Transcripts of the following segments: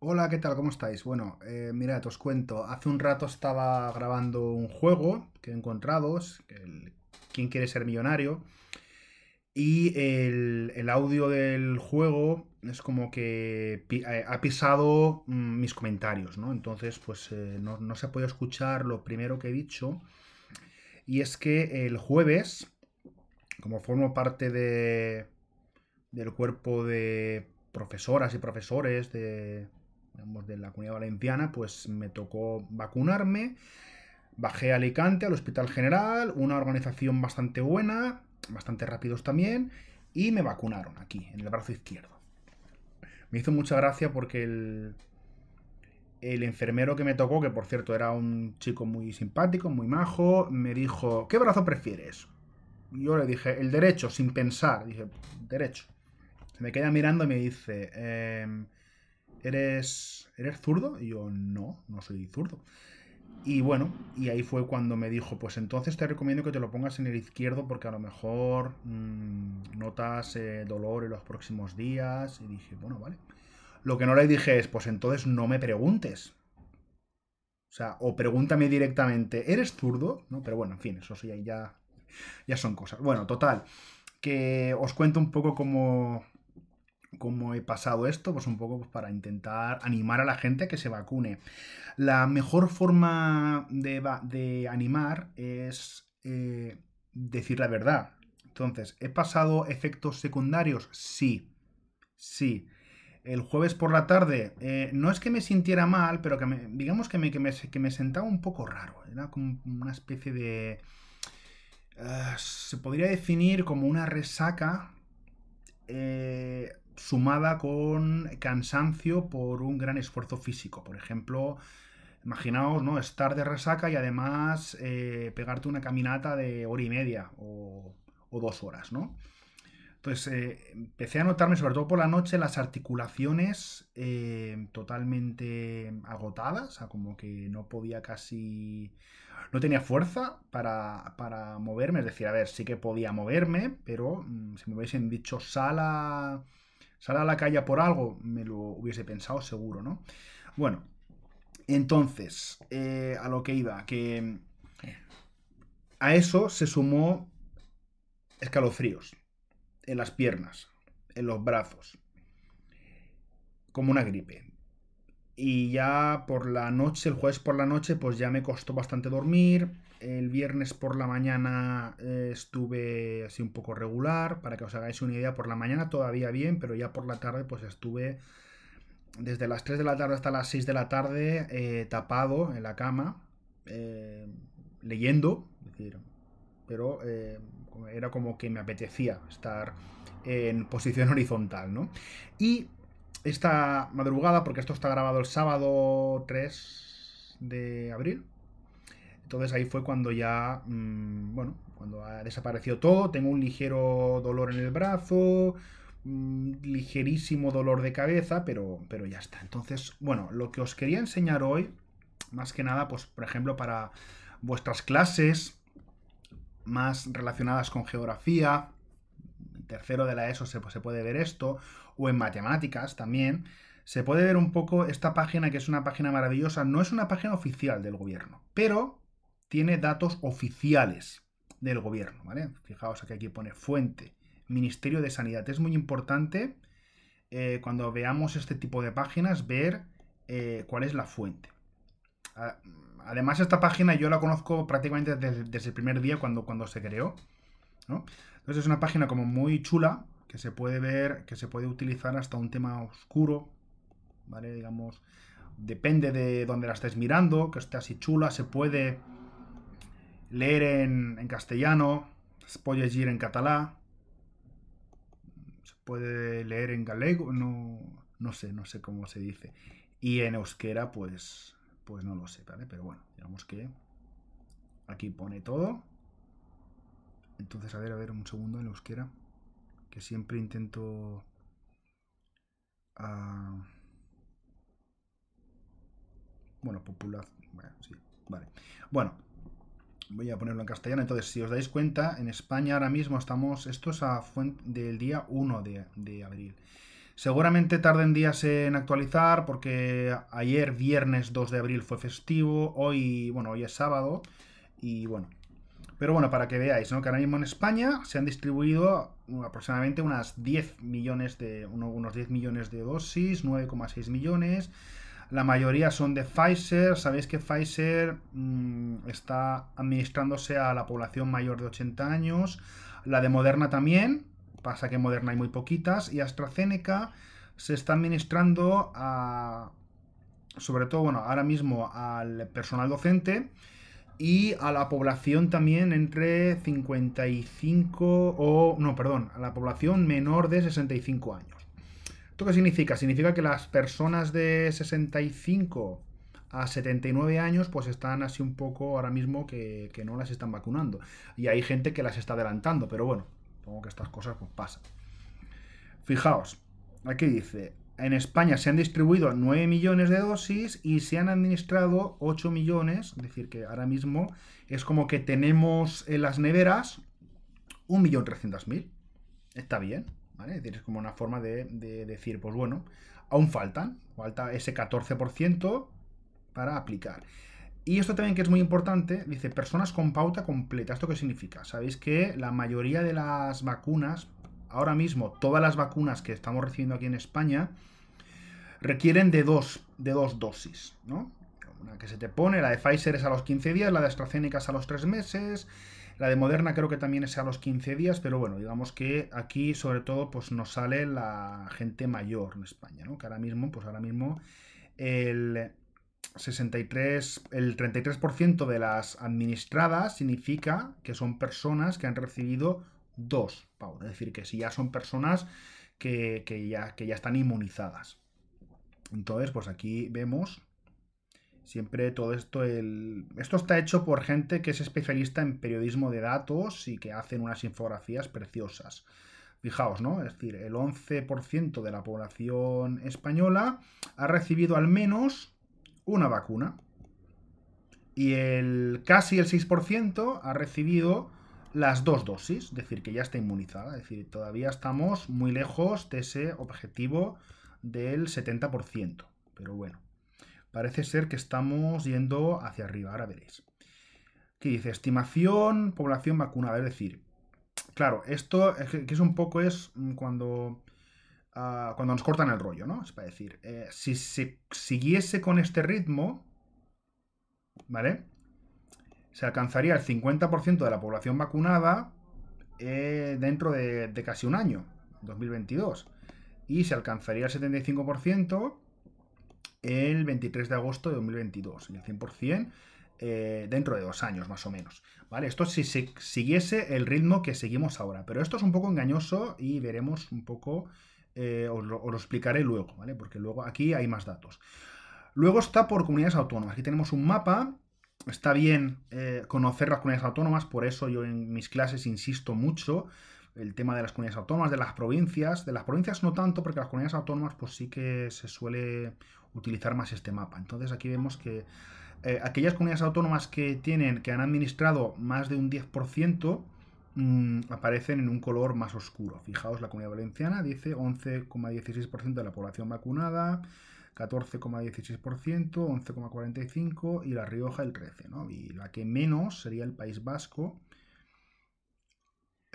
Hola, ¿qué tal? ¿Cómo estáis? Bueno, mira, eh, mirad, os cuento. Hace un rato estaba grabando un juego que he encontrado, ¿Quién quiere ser millonario? Y el, audio del juego es como que eh, ha pisado mm, mis comentarios, ¿no? Entonces, pues eh, no, se se podido escuchar lo primero que he dicho. Y es que el jueves, como formo parte de, del cuerpo de profesoras y profesores de, de la comunidad valenciana, pues me tocó vacunarme. Bajé a Alicante, al Hospital General, una organización bastante buena, bastante rápidos también, y me vacunaron aquí, en el brazo izquierdo. Me hizo mucha gracia porque el, el enfermero que me tocó, que por cierto era un chico muy simpático, muy majo, me dijo, ¿qué brazo prefieres? Yo le dije, el derecho, sin pensar. Dije, derecho. Se me queda mirando y me dice, em, ¿eres, ¿eres zurdo? Y yo, no, no soy zurdo. Y bueno, y ahí fue cuando me dijo, pues entonces te recomiendo que te lo pongas en el izquierdo porque a lo mejor mm, notas eh, dolor en los próximos días. Y dije, bueno, vale. Lo que no le dije es, pues entonces no me preguntes. O sea, o pregúntame directamente, ¿eres zurdo? ¿No? Pero bueno, en fin, eso sí, ya, ya son cosas. Bueno, total, que os cuento un poco cómo, cómo he pasado esto, pues un poco pues para intentar animar a la gente que se vacune. La mejor forma de, animar es eh, decir la verdad. Entonces, ¿he pasado efectos secundarios? Sí, sí. El jueves por la tarde, eh, no es que me sintiera mal, pero que digamos que me, que me, sentaba un poco raro. Era como una especie de... Ah, se podría definir como una resaca eh, sumada con cansancio por un gran esfuerzo físico. Por ejemplo, imaginaos, ¿no? Estar de resaca y además eh, pegarte una caminata de hora y media o, dos horas, ¿no? Entonces eh, empecé a notarme, sobre todo por la noche, las articulaciones eh, totalmente agotadas, o sea, como que no podía casi, no tenía fuerza para, moverme, es decir, a ver, sí que podía moverme, pero mm, si me veis en dicho sala sale a la calle por algo, me lo hubiese pensado seguro, ¿no? Bueno, entonces, eh, a lo que iba, que a eso se sumó escalofríos en las piernas, en los brazos, como una gripe. Y ya por la noche, el jueves por la noche, pues ya me costó bastante dormir, el viernes por la mañana eh, estuve así un poco regular, para que os hagáis una idea, por la mañana todavía bien, pero ya por la tarde pues estuve desde las 3 de la tarde hasta las 6 de la tarde eh, tapado en la cama, eh, leyendo, pero era como que me apetecía estar en posición horizontal, ¿no? Y esta madrugada, porque esto está grabado el sábado 3 de abril, entonces ahí fue cuando ya, mm, bueno, cuando ha desaparecido todo, tengo un ligero dolor en el brazo, mm, ligerísimo dolor de cabeza, pero, pero ya está. Entonces, bueno, lo que os quería enseñar hoy, más que nada, pues por ejemplo para vuestras clases más relacionadas con geografía, tercero de la ESO pues, se puede ver esto, o en matemáticas también, se puede ver un poco esta página que es una página maravillosa, no es una página oficial del gobierno, pero tiene datos oficiales del gobierno, ¿vale? Fijaos que aquí pone fuente, Ministerio de Sanidad. Es muy importante eh, cuando veamos este tipo de páginas ver eh, cuál es la fuente. Además, esta página yo la conozco prácticamente desde, el primer día cuando, cuando se creó. Entonces es una página como muy chula, que se puede ver, que se puede utilizar hasta un tema oscuro, ¿vale? Digamos, depende de dónde la estés mirando, que esté así chula, se puede leer en, castellano, se puede en catalá, se puede leer en galego, no, sé, no sé cómo se dice. Y en euskera, pues, pues no lo sé, ¿vale? Pero bueno, digamos que aquí pone todo. Entonces, a ver, a ver, un segundo en euskera, que siempre intento... Ah, bueno, popular. Bueno, sí, vale. Bueno, voy a ponerlo en castellano. Entonces, si os dais cuenta, en España ahora mismo estamos, esto es a fuente del día 1 de, abril. Seguramente tarden días en actualizar porque ayer, viernes 2 de abril, fue festivo, hoy, bueno, hoy es sábado y bueno. Pero bueno, para que veáis, ¿no? que ahora mismo en España se han distribuido aproximadamente unas 10 millones de, unos 10 millones de dosis, 9,6 millones, la mayoría son de Pfizer. Sabéis que Pfizer mm, está administrándose a la población mayor de 80 años. La de Moderna también. Pasa que Moderna hay muy poquitas. Y AstraZeneca se está administrando a, sobre todo, bueno, ahora mismo al personal docente y a la población también entre 55 o, no, perdón, a la población menor de 65 años. ¿Esto qué significa? Significa que las personas de 65 a 79 años pues están así un poco ahora mismo que, no las están vacunando. Y hay gente que las está adelantando, pero bueno, supongo que estas cosas pues pasan. Fijaos, aquí dice, en España se han distribuido 9 millones de dosis y se han administrado 8 millones, es decir, que ahora mismo es como que tenemos en las neveras 1.300.000. Está bien, tienes Es como una forma de, decir, pues bueno, aún faltan, falta ese 14% para aplicar. Y esto también que es muy importante, dice personas con pauta completa. ¿Esto qué significa? Sabéis que la mayoría de las vacunas, ahora mismo todas las vacunas que estamos recibiendo aquí en España, requieren de dos, de dos dosis, ¿no? Una que se te pone, la de Pfizer es a los 15 días, la de AstraZeneca es a los 3 meses, la de Moderna creo que también es a los 15 días, pero bueno, digamos que aquí sobre todo pues nos sale la gente mayor en España, ¿no? Que ahora mismo, pues ahora mismo el 63, el 33% de las administradas significa que son personas que han recibido dos Pau. es decir, que si ya son personas que, ya, que ya están inmunizadas. Entonces, pues aquí vemos Siempre todo esto, el... esto está hecho por gente que es especialista en periodismo de datos y que hacen unas infografías preciosas. Fijaos, ¿no? Es decir, el 11% de la población española ha recibido al menos una vacuna. Y el casi el 6% ha recibido las dos dosis, es decir, que ya está inmunizada. Es decir, todavía estamos muy lejos de ese objetivo del 70%. Pero bueno. Parece ser que estamos yendo hacia arriba, ahora veréis. Aquí dice estimación, población vacunada, es decir, claro, esto que es un poco es mm, cuando, ah, cuando nos cortan el rollo, ¿no? Es para decir, eh, si se siguiese con este ritmo, ¿vale? Se alcanzaría el 50% de la población vacunada eh, dentro de, de casi un año, 2022. Y se alcanzaría el 75% el 23 de agosto de 2022 en el 100% eh, dentro de dos años más o menos. ¿Vale? Esto si, si siguiese el ritmo que seguimos ahora, pero esto es un poco engañoso y veremos un poco, eh, os, lo, explicaré luego, ¿vale? Porque luego aquí hay más datos. Luego está por comunidades autónomas. Aquí tenemos un mapa. Está bien eh, conocer las comunidades autónomas, por eso yo en mis clases insisto mucho el tema de las comunidades autónomas, de las provincias, de las provincias no tanto, porque las comunidades autónomas pues sí que se suele utilizar más este mapa. Entonces aquí vemos que eh, aquellas comunidades autónomas que tienen, que han administrado más de un 10%, mm, aparecen en un color más oscuro. Fijaos, la comunidad valenciana dice 11,16% de la población vacunada, 14,16%, 11,45% y La Rioja el 13%. Y la que menos sería el País Vasco.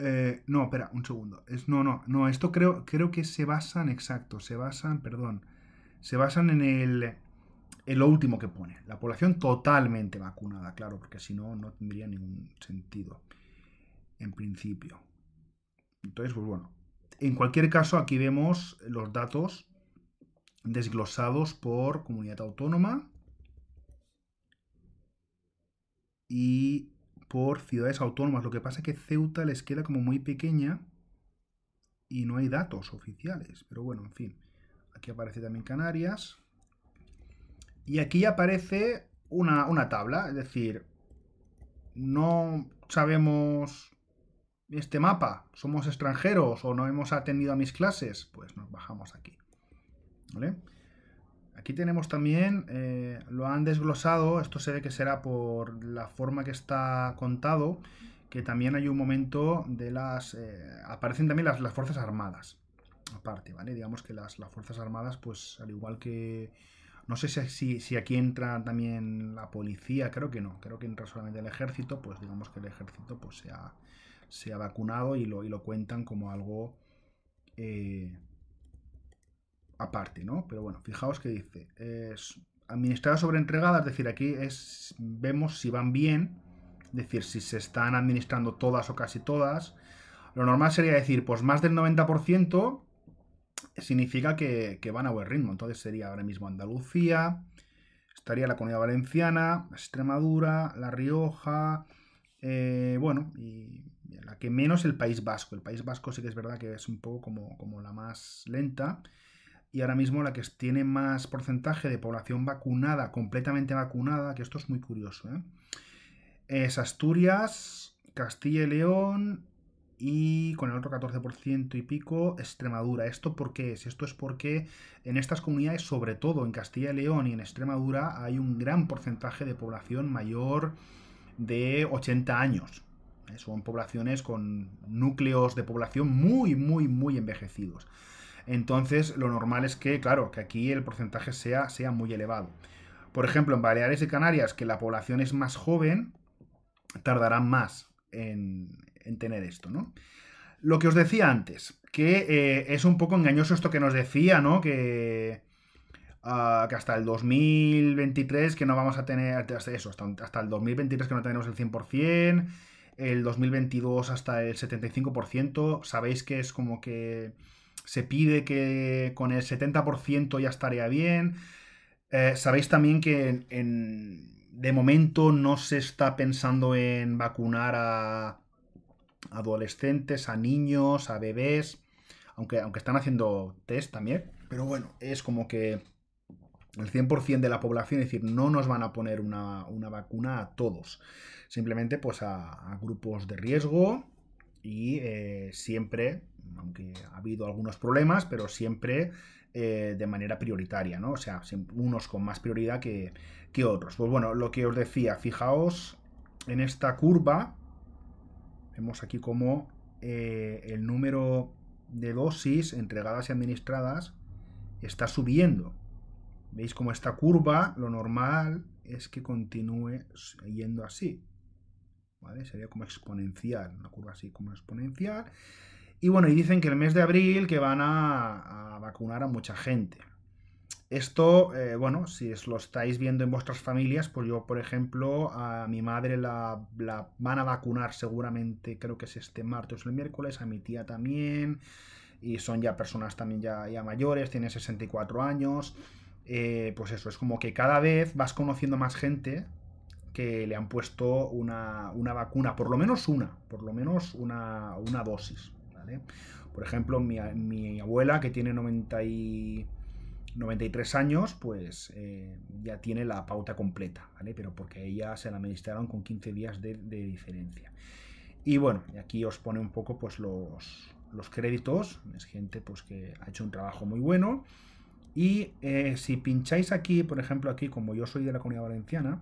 Eh, no, espera, un segundo. Es, no, no, no, esto creo, creo que se basan, exacto, se basan, perdón se basan en el, lo último que pone, la población totalmente vacunada, claro, porque si no, no tendría ningún sentido, en principio. Entonces, pues bueno, en cualquier caso, aquí vemos los datos desglosados por comunidad autónoma y por ciudades autónomas. Lo que pasa es que Ceuta les queda como muy pequeña y no hay datos oficiales. Pero bueno, en fin. Aquí aparece también Canarias. Y aquí aparece una, tabla, es decir, no sabemos este mapa, somos extranjeros o no hemos atendido a mis clases, pues nos bajamos aquí. Aquí tenemos también, eh, lo han desglosado, esto se ve que será por la forma que está contado, que también hay un momento de las... Eh, aparecen también las Fuerzas Armadas aparte, ¿vale? Digamos que las, Fuerzas Armadas, pues al igual que... No sé si, aquí entra también la policía, creo que no, creo que entra solamente el ejército, pues digamos que el ejército pues se ha, vacunado y lo, cuentan como algo eh, aparte, ¿no? Pero bueno, fijaos que dice, es administrada sobre entregada, es decir, aquí es, vemos si van bien, es decir, si se están administrando todas o casi todas. Lo normal sería decir, pues más del 90%, significa que, van a buen ritmo. Entonces sería ahora mismo Andalucía, estaría la Comunidad Valenciana, Extremadura, La Rioja, eh, bueno, y la que menos el País Vasco. El País Vasco sí que es verdad que es un poco como, la más lenta. Y ahora mismo la que tiene más porcentaje de población vacunada, completamente vacunada, que esto es muy curioso, ¿eh? es Asturias, Castilla y León, y con el otro 14% y pico Extremadura. ¿Esto por qué es? Esto es porque en estas comunidades, sobre todo en Castilla y León y en Extremadura, hay un gran porcentaje de población mayor de 80 años. Eh, son poblaciones con núcleos de población muy, muy, muy envejecidos. Entonces, lo normal es que, claro, que aquí el porcentaje sea, sea muy elevado. Por ejemplo, en Baleares y Canarias, que la población es más joven, tardarán más en, en tener esto, ¿no? Lo que os decía antes, que eh, es un poco engañoso esto que nos decía, ¿no? Que, ah, que hasta el 2023 que no vamos a tener, hasta eso, hasta, el 2023 que no tenemos el 100%, el 2022 hasta el 75%, sabéis que es como que se pide que con el 70% ya estaría bien. Eh, sabéis también que de momento no se está pensando en vacunar a, adolescentes, a niños, a bebés, aunque, aunque están haciendo test también. Pero bueno, es como que el 100% de la población, es decir, no nos van a poner una, vacuna a todos, simplemente pues a, grupos de riesgo y eh, siempre, aunque ha habido algunos problemas, pero siempre eh, de manera prioritaria, ¿no? O sea, unos con más prioridad que, que otros. Pues bueno, lo que os decía, fijaos en esta curva Vemos aquí como eh, el número de dosis entregadas y administradas está subiendo. ¿Veis cómo esta curva, lo normal es que continúe yendo así? Sería como exponencial, una curva así como exponencial. Y bueno, y dicen que el mes de abril que van a vacunar a mucha gente. Esto, eh, bueno, si es lo estáis viendo en vuestras familias, pues yo, por ejemplo, a mi madre la, van a vacunar seguramente, creo que es este martes o el miércoles, a mi tía también, y son ya personas también ya, ya mayores, tiene 64 años, eh, pues eso, es como que cada vez vas conociendo más gente que le han puesto una, vacuna, por lo menos una, por lo menos una, una dosis, ¿vale? Por ejemplo, mi, mi abuela que tiene 90 93 años, pues eh, ya tiene la pauta completa, ¿vale? Pero porque ella se la administraron con 15 días de, diferencia. Y bueno, aquí os pone un poco pues los, créditos, es gente pues que ha hecho un trabajo muy bueno. Y eh, si pincháis aquí, por ejemplo, aquí como yo soy de la Comunidad Valenciana,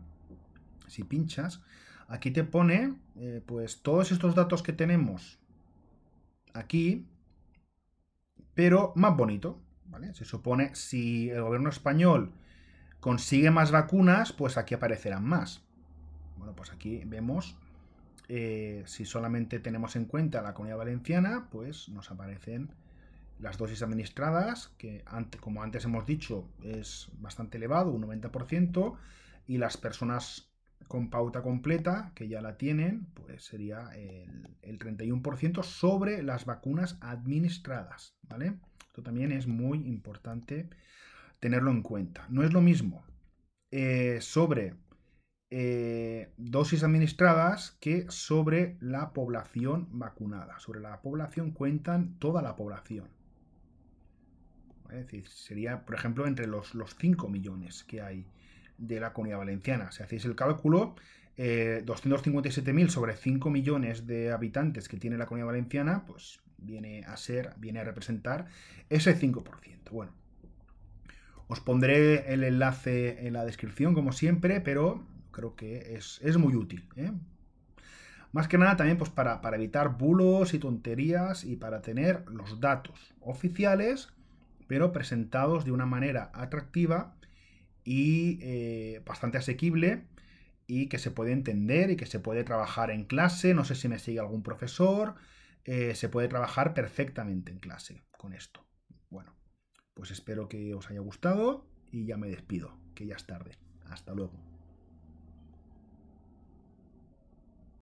si pinchas, aquí te pone eh, pues todos estos datos que tenemos aquí, pero más bonito, se supone si el gobierno español consigue más vacunas, pues aquí aparecerán más. Bueno, pues aquí vemos eh, si solamente tenemos en cuenta la comunidad valenciana, pues nos aparecen las dosis administradas, que como antes hemos dicho es bastante elevado, un 90%, y las personas con pauta completa, que ya la tienen, pues sería el, el 31% sobre las vacunas administradas, ¿vale? también es muy importante tenerlo en cuenta. No es lo mismo eh, sobre eh, dosis administradas que sobre la población vacunada. Sobre la población cuentan toda la población. sería, por ejemplo, entre los, 5 millones que hay de la comunidad valenciana. Si hacéis el cálculo, eh, 257.000 sobre 5 millones de habitantes que tiene la comunidad valenciana, pues viene a ser, viene a representar ese 5%. Bueno, os pondré el enlace en la descripción, como siempre, pero creo que es, muy útil. ¿eh? Más que nada también pues, para, evitar bulos y tonterías y para tener los datos oficiales, pero presentados de una manera atractiva y eh, bastante asequible y que se puede entender y que se puede trabajar en clase. No sé si me sigue algún profesor. Eh, se puede trabajar perfectamente en clase con esto. Bueno, pues espero que os haya gustado y ya me despido, que ya es tarde. Hasta luego.